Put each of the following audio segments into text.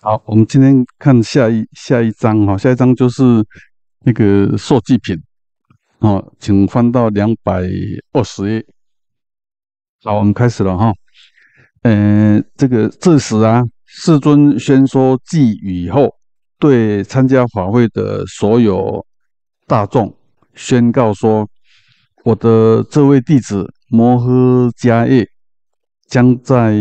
好，我们今天看下一下一章哈，下一章就是那个设计品哦，请翻到两百二十页。好，我们开始了哈。嗯，这个自始啊，世尊宣说祭语后，对参加法会的所有大众宣告说：“我的这位弟子摩诃迦叶将在。”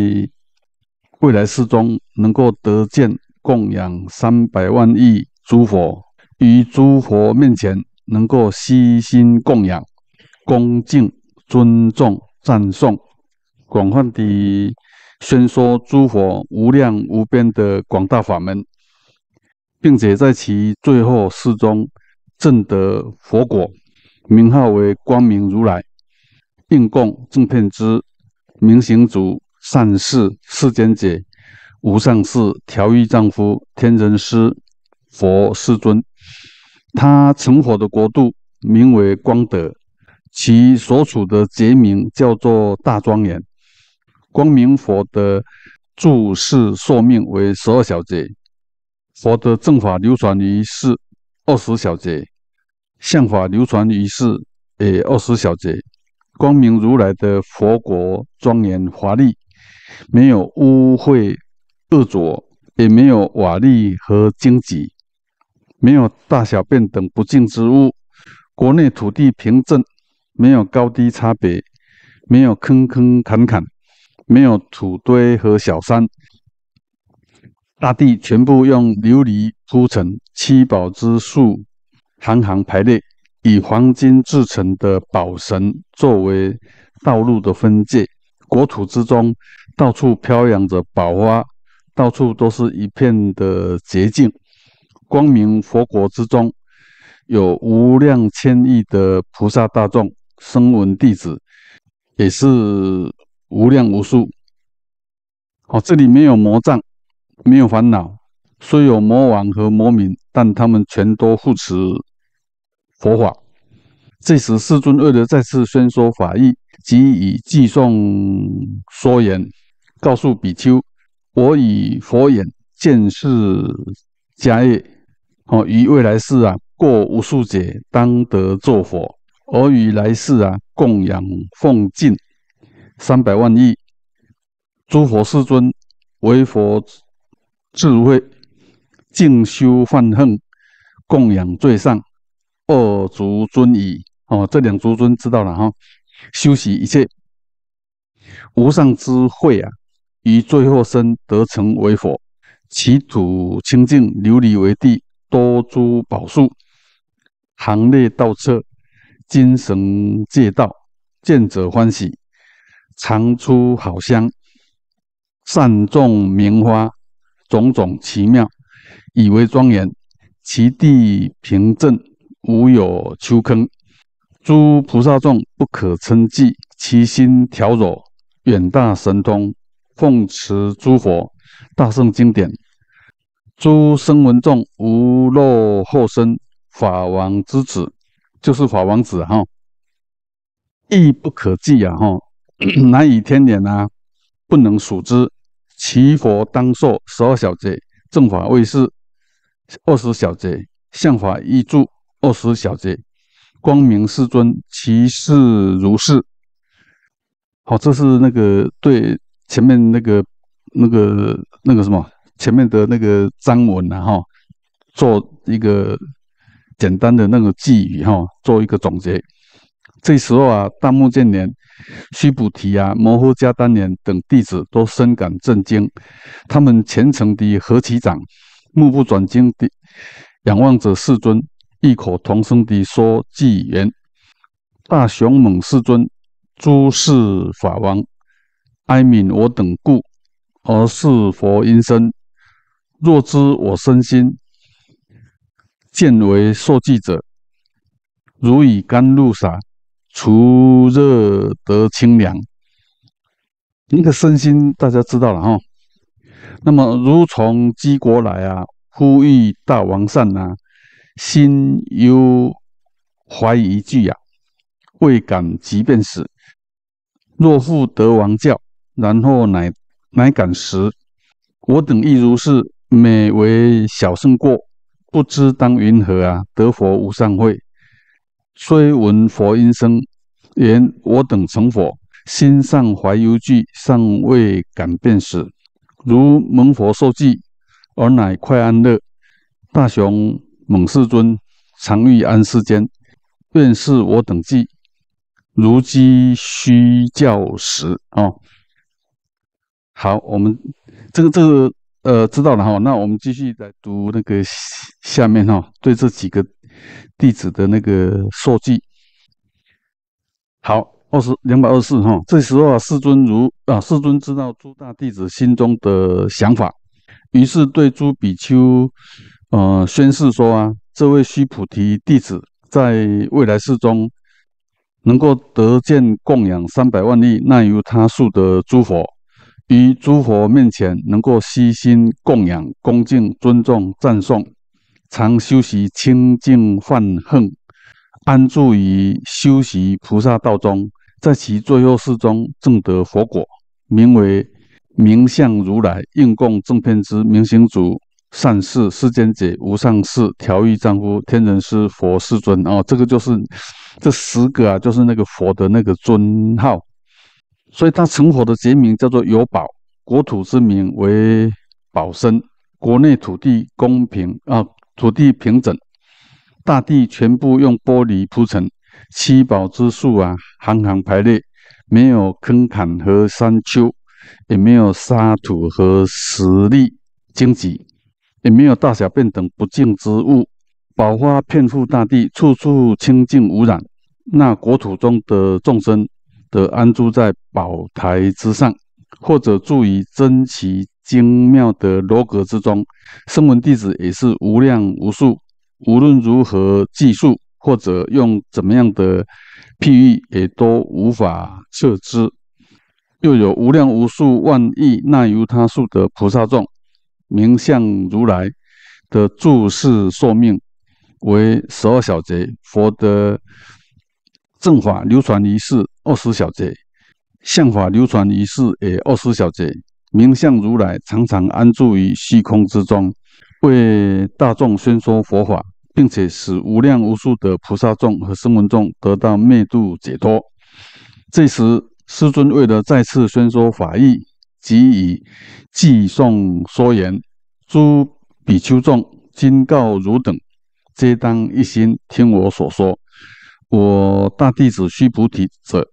未来世中，能够得见供养三百万亿诸佛，于诸佛面前能够悉心供养、恭敬、尊重、赞颂，广泛地宣说诸佛无量无边的广大法门，并且在其最后世中证得佛果，名号为光明如来，并供正片之明行足。善事世间解，无上士调御丈夫，天人师，佛世尊。他成佛的国度名为光德，其所处的劫名叫做大庄严。光明佛的住世寿命为十二小劫，佛的正法流传于世二十小劫，相法流传于世呃二十小劫。光明如来的佛国庄严华丽。没有污秽、恶浊，也没有瓦砾和荆棘，没有大小便等不净之物。国内土地平整，没有高低差别，没有坑坑坎坎，没有土堆和小山。大地全部用琉璃铺成，七宝之树行行排列，以黄金制成的宝绳作为道路的分界。国土之中，到处飘扬着宝花，到处都是一片的洁净。光明佛国之中，有无量千亿的菩萨大众、声闻弟子，也是无量无数。好，这里没有魔障，没有烦恼，虽有魔王和魔民，但他们全都护持佛法。这时，世尊为了再次宣说法义。即以偈送说言，告诉比丘：我以佛眼见世迦叶，好于未来世啊，过无数劫当得作佛；而于来世啊，供养奉敬三百万亿诸佛世尊，为佛智慧静修犯恨，供养最上二足尊矣。哦，这两足尊知道了哈。修习一切无上智慧啊，于最后生得成为佛，其土清净，琉璃为地，多珠宝树，行列道车，精神戒道，见者欢喜，常出好香，善种名花，种种奇妙，以为庄严，其地平正，无有丘坑。诸菩萨众不可称计，其心调柔，远大神通，奉持诸佛大圣经典。诸声闻众无漏后身，法王之子就是法王子哈，亦不可计啊哈，难以天眼啊，不能数之。其佛当受十二小节，正法位是二十小节，像法一柱二十小节。光明世尊，其事如是。好，这是那个对前面那个、那个、那个什么，前面的那个章文，然后做一个简单的那个寄语哈，做一个总结。这时候啊，大目犍连、须菩提啊、摩诃迦丹连等弟子都深感震惊，他们虔诚的合起掌，目不转睛地仰望着世尊。异口同声地说：“纪元，大雄猛世尊，诸世法王，哀悯我等故，而是佛音声。若知我身心，见为受记者，如以甘露洒，除热得清凉。那个身心，大家知道了哈。那么，如从积国来啊，呼吁大王善啊。”心忧怀疑惧呀，未敢即便死。若复得王教，然后乃乃敢食。我等亦如是，每为小胜过，不知当云何啊？得佛无上慧，虽闻佛音声，言我等成佛，心上怀忧惧，尚未敢便死。如蒙佛受记，而乃快安乐。大雄。猛世尊常于安世间，便是我等记。如饥须教食哦。好，我们这个这个呃，知道了哈。那我们继续来读那个下面哈，对这几个弟子的那个数据。好，二十两百二十四哈。这时候啊，世尊如啊，世尊知道诸大弟子心中的想法，于是对诸比丘。呃，宣誓说啊，这位须菩提弟子在未来世中，能够得见供养三百万亿那由他数的诸佛，于诸佛面前能够悉心供养、恭敬、尊重、赞颂，常修习清净犯恨，安住于修习菩萨道中，在其最后世中证得佛果，名为明相如来应供正片之明行主善事世间解无上士调御丈夫天人师佛世尊啊，这个就是这十个啊，就是那个佛的那个尊号。所以他成佛的结名叫做有宝国土之名为宝身，国内土地公平啊，土地平整，大地全部用玻璃铺成，七宝之树啊，行行排列，没有坑坎和山丘，也没有沙土和石砾荆棘。也没有大小便等不净之物，宝花遍覆大地，处处清净无染。那国土中的众生，得安住在宝台之上，或者住于珍奇精妙的罗阁之中。声闻弟子也是无量无数，无论如何计数，或者用怎么样的譬喻，也都无法测知。又有无量无数万亿那由他数的菩萨众。名相如来的注释寿命为十二小劫，佛的正法流传于世二十小劫，相法流传于世也二十小劫。名相如来常常安住于虚空之中，为大众宣说佛法，并且使无量无数的菩萨众和声闻众得到灭度解脱。这时，师尊为了再次宣说法义。即以寄送说言：“诸比丘众，今告汝等，皆当一心听我所说。我大弟子须菩提者，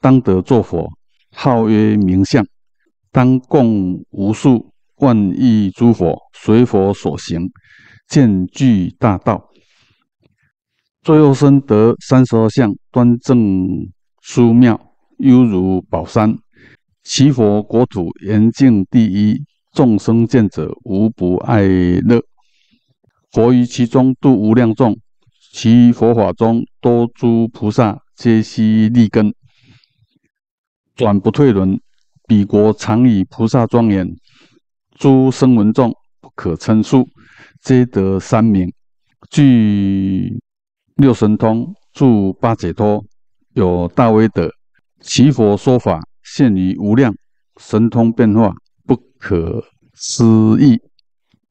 当得作佛，号曰明相，当供无数万亿诸佛随佛所行，见具大道。最后生得三十二相，端正殊妙，犹如宝山。”其佛国土严净第一，众生见者无不爱乐。佛于其中，度无量众。其佛法中多诸菩萨，皆悉立根，转不退轮。彼国常以菩萨庄严，诸声闻众不可称数，皆得三名。具六神通，住八解脱，有大威德。其佛说法。现于无量神通变化不可思议，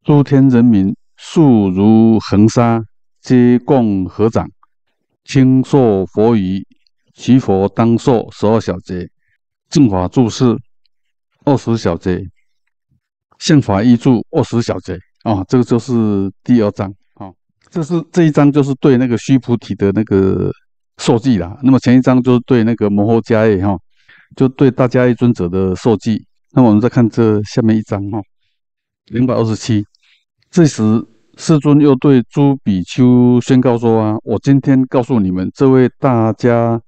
诸天人民数如恒沙，皆共合掌，清受佛语。其佛当受十二小节，净法注释二十小节，宪法依注二十小节。啊，这个就是第二章啊，这是这一章就是对那个须菩提的那个受记啦。那么前一章就是对那个摩诃迦叶哈。就对大家一尊者的受记，那我们再看这下面一章哈，零百二十七。这时世尊又对诸比丘宣告说啊，我今天告诉你们，这位大家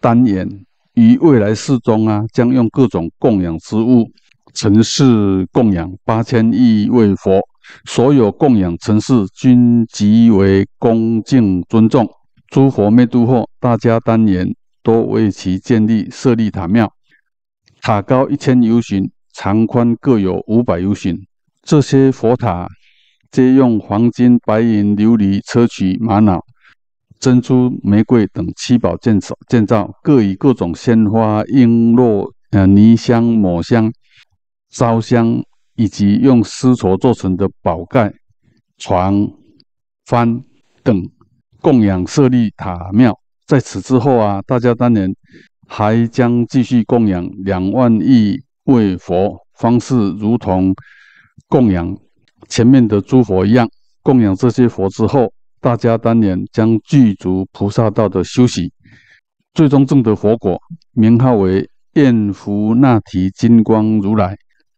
单言于未来世中啊，将用各种供养之物，城市供养八千亿位佛，所有供养城市均极为恭敬尊重，诸佛灭度后，大家单言。多为其建立舍利塔庙，塔高一千余寻，长宽各有五百余寻。这些佛塔皆用黄金、白银、琉璃、砗磲、玛瑙、珍珠、玫瑰等七宝建造，建造各以各种鲜花、璎珞、呃、泥香、抹香、烧香，以及用丝绸做成的宝盖、床、幡等供养舍利塔庙。在此之后啊，大家当年还将继续供养两万亿位佛，方式如同供养前面的诸佛一样。供养这些佛之后，大家当年将具足菩萨道的修习，最终证得佛果，名号为焰摩那提金光如来。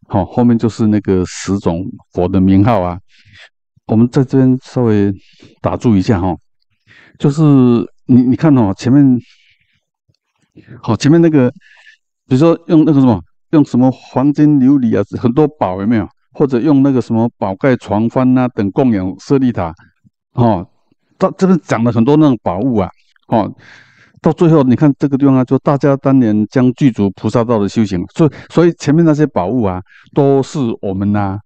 好，后面就是那个十种佛的名号啊。我们在这边稍微打住一下哈，就是。你你看哦，前面，好，前面那个，比如说用那个什么，用什么黄金琉璃啊，很多宝有没有？或者用那个什么宝盖床幡呐等供养舍利塔，哦，他这边讲了很多那种宝物啊，哦，到最后你看这个地方啊，就大家当年将具足菩萨道的修行，所以所以前面那些宝物啊，都是我们呐，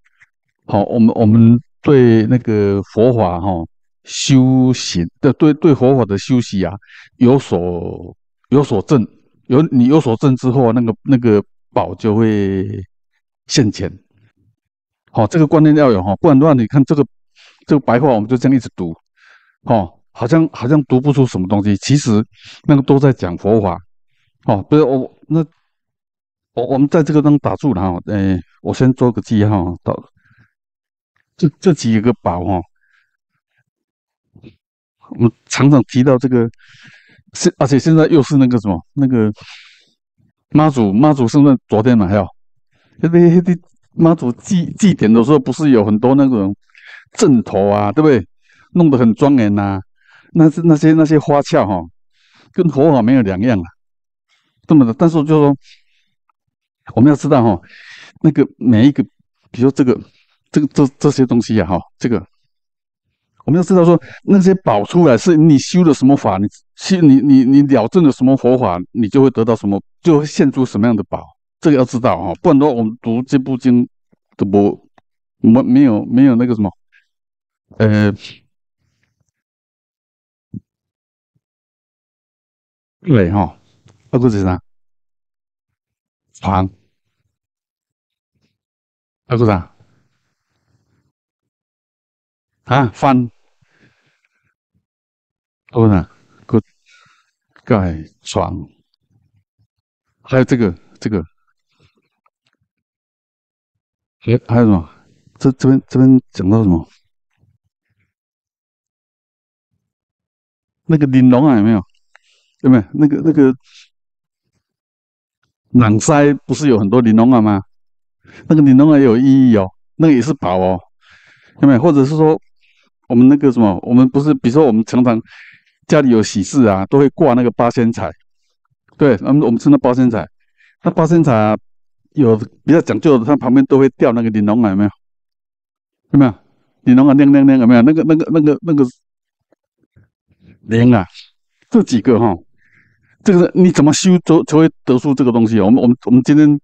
好，我们我们对那个佛法哈。修行的对对佛法的修行啊，有所有所证，有你有所证之后，那个那个宝就会现前。好，这个观念要有哈，不然的话，你看这个这个白话，我们就这样一直读，哦，好像好像读不出什么东西。其实那个都在讲佛法，哦，不是我那我我们在这个当打住了哈，哎，我先做个记号，到这这几个宝哈。我们常常提到这个，现而且现在又是那个什么那个妈祖妈祖圣诞昨天嘛，还有那边妈祖祭祭典的时候，不是有很多那种阵头啊，对不对？弄得很庄严呐，那是那些那些花俏哈，跟佛法没有两样了，这么的。但是就说我们要知道哈，那个每一个，比如这个这个这这些东西呀哈，这个。我们要知道，说那些宝出来是你修了什么法，你修你你你了证了什么佛法，你就会得到什么，就会现出什么样的宝。这个要知道哈，不然的话，我们读这部经都不没没有没有那个什么，呃，对哈。二姑子呢？床。二姑子啊？翻。哦，那，个盖床，还有这个这个，还还有什么？这这边这边讲到什么？那个玲珑啊，有没有？有没有？那个那个，囊塞不是有很多玲珑啊吗？那个玲珑啊有意义哦，那个也是宝哦，有没有？或者是说，我们那个什么？我们不是，比如说我们常常。家里有喜事啊，都会挂那个八仙彩。对，那我们吃那八仙彩。那八仙彩有比较讲究的，它旁边都会吊那个玲珑啊，有没有？有没有？玲珑啊，亮亮亮，有没有？那个、那个、那个、那个灵啊，这几个哈，这个你怎么修就就会得出这个东西？我们我们我们今天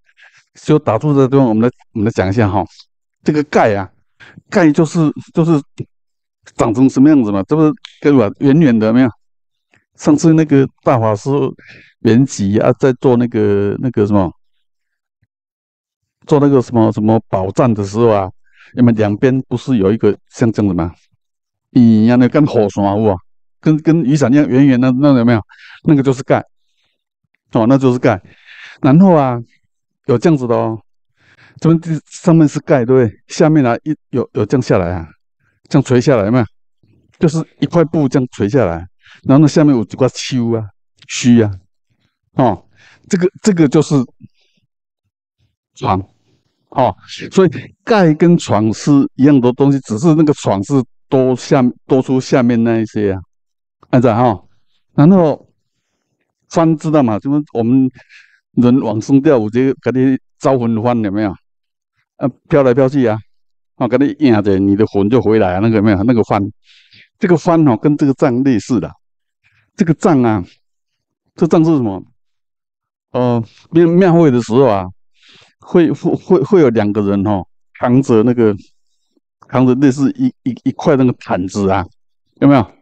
就打住这个地方，我们来我们来讲一下哈。这个钙啊，钙就是就是长成什么样子嘛？这不是？跟嘛，远远的没有？上次那个大法师原籍啊，在做那个那个什么，做那个什么什么宝藏的时候啊，那么两边不是有一个像这样的吗？咦，样的跟火伞哦，跟跟雨伞一样圆圆的，那有没有？那个就是盖，哦，那就是盖。然后啊，有这样子的哦，这边上面是盖对不对？下面啊，一有有降下来啊，这样垂下来，没有？就是一块布这样垂下来，然后下面有几块丘啊、须啊，哦，这个这个就是床，哦，所以盖跟床是一样的东西，只是那个床是多下多出下面那一些啊，按照哈，然后帆知道嘛？就是我们人往生掉，我就给你招魂幡有没有？啊，飘来飘去啊，哦，给你压着，你的魂就回来啊，那个没有那个帆。这个幡哈跟这个帐类似的。这个帐啊，这帐是什么？呃，庙庙会的时候啊，会会会会有两个人哦，扛着那个扛着类似一一一块那个毯子啊，有没有？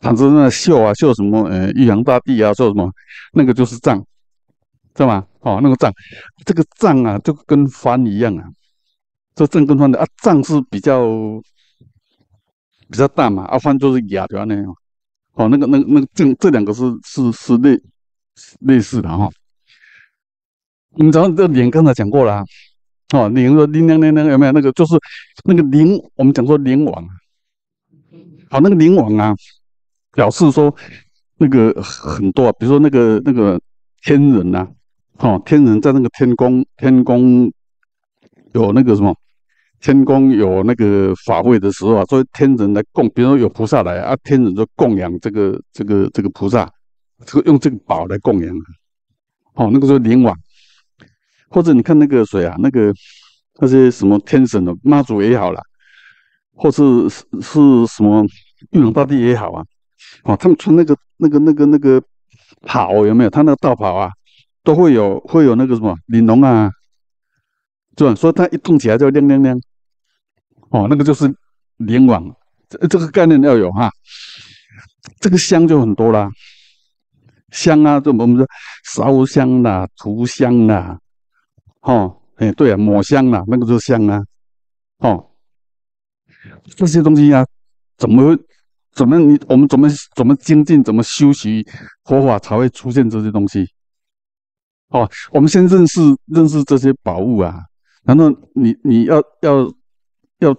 毯子那绣啊绣什么？呃，玉皇大帝啊绣什么？那个就是帐，知道吗？哦，那个帐，这个帐啊就跟幡一样啊，这正跟幡的啊，帐是比较。比较大嘛，阿凡就是雅的那样。哦，那个、那个、那个，这这两个是是是类类似的哈。你知道这灵刚才讲过了，哦，灵叮灵灵灵有没有那个就是那个灵，我们讲说灵王。好，那个灵王啊，表示说那个很多，啊，比如说那个那个天人啊，哦，天人在那个天宫，天宫有那个什么。天宫有那个法会的时候啊，作为天人来供，比如说有菩萨来啊，天人就供养这个这个这个菩萨，这个用这个宝来供养啊。哦，那个时候灵王，或者你看那个谁啊，那个那些什么天神的妈祖也好了，或是是是什么玉龙大帝也好啊，哦，他们穿那个那个那个那个袍有没有？他那个道袍啊，都会有会有那个什么玲珑啊。是吧？所以它一动起来就亮亮亮，哦，那个就是联网，这这个概念要有哈。这个香就很多啦，香啊，这我们说烧香啦、除香啦，哦，哎，对啊，抹香啦，那个是香啊，哦，这些东西啊，怎么怎么你我们怎么怎么精进怎么修习佛法才会出现这些东西？哦，我们先认识认识这些宝物啊。难道你你要要要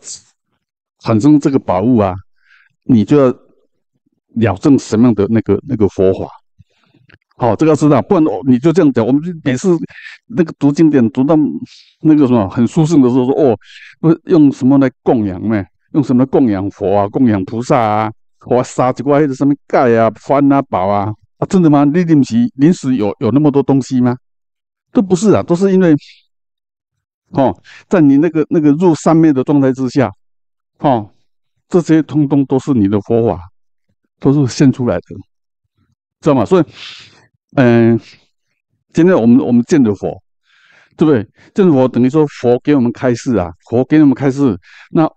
产生这个宝物啊？你就要了证什么样的那个那个佛法？好，这个是的，不然你就这样讲。我们每次那个读经典读到那个什么很殊胜的时候，说哦，用什么来供养呢？用什么来供养佛啊？供养菩萨啊？或沙子啊还是什么盖啊、幡啊、宝啊？真的吗？临时临时有有那么多东西吗？都不是啊，都是因为。哦，在你那个那个入三昧的状态之下，哈，这些通通都是你的佛法，都是现出来的，知道吗？所以，嗯，今天我们我们见着佛，对不对？见着佛等于说佛给我们开示啊，佛给我们开示。那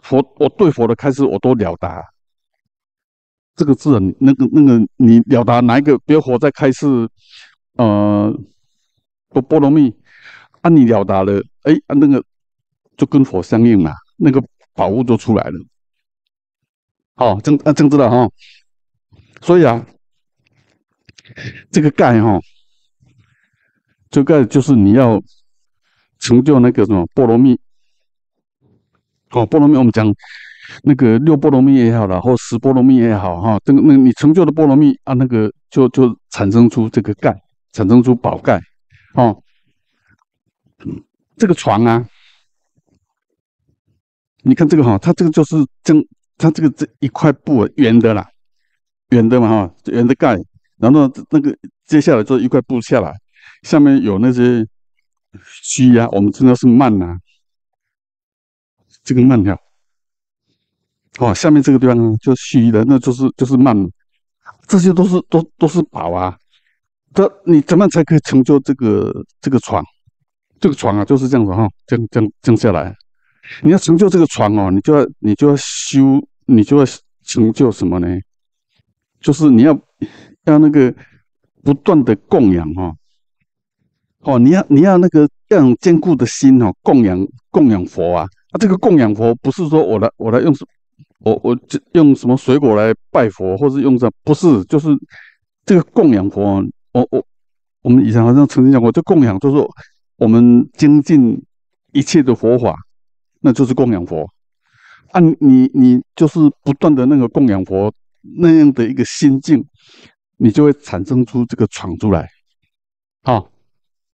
佛我对佛的开示我都了达，这个字，那个那个你了达哪一个？比如佛在开示，呃，波波罗蜜，啊，你了达了。哎啊，那个就跟火相应嘛，那个宝物就出来了。好，正啊，正知道哈。所以啊，这个盖哈，这钙就是你要成就那个什么波罗蜜。好，波罗蜜，我们讲那个六波罗蜜也好了，或十波罗蜜也好哈。这个那你成就的波罗蜜啊，那个就就产生出这个盖，产生出宝盖，哦，嗯。这个床啊，你看这个哈，它这个就是将，它这个这一块布圆的啦，圆的嘛哈，圆的盖，然后那个接下来这一块布下来，下面有那些虚呀，我们称它是幔呐，这个幔条，哦，下面这个地方呢就虚的，那就是就是慢，这些都是都都是宝啊，这你怎么才可以成就这个这个床？这个床啊，就是这样子哈，降降降下来。你要成就这个床哦，你就要你就要修，你就要成就什么呢？就是你要要那个不断的供养哈，哦，你要你要那个这样坚固的心哈，供养供养佛啊。啊，这个供养佛不是说我来我来用，我我用什么水果来拜佛，或是用什么？不是，就是这个供养佛，我我我们以前好像曾经讲过，这供养就是。我们精进一切的佛法，那就是供养佛。啊，你你就是不断的那个供养佛那样的一个心境，你就会产生出这个闯出来，好。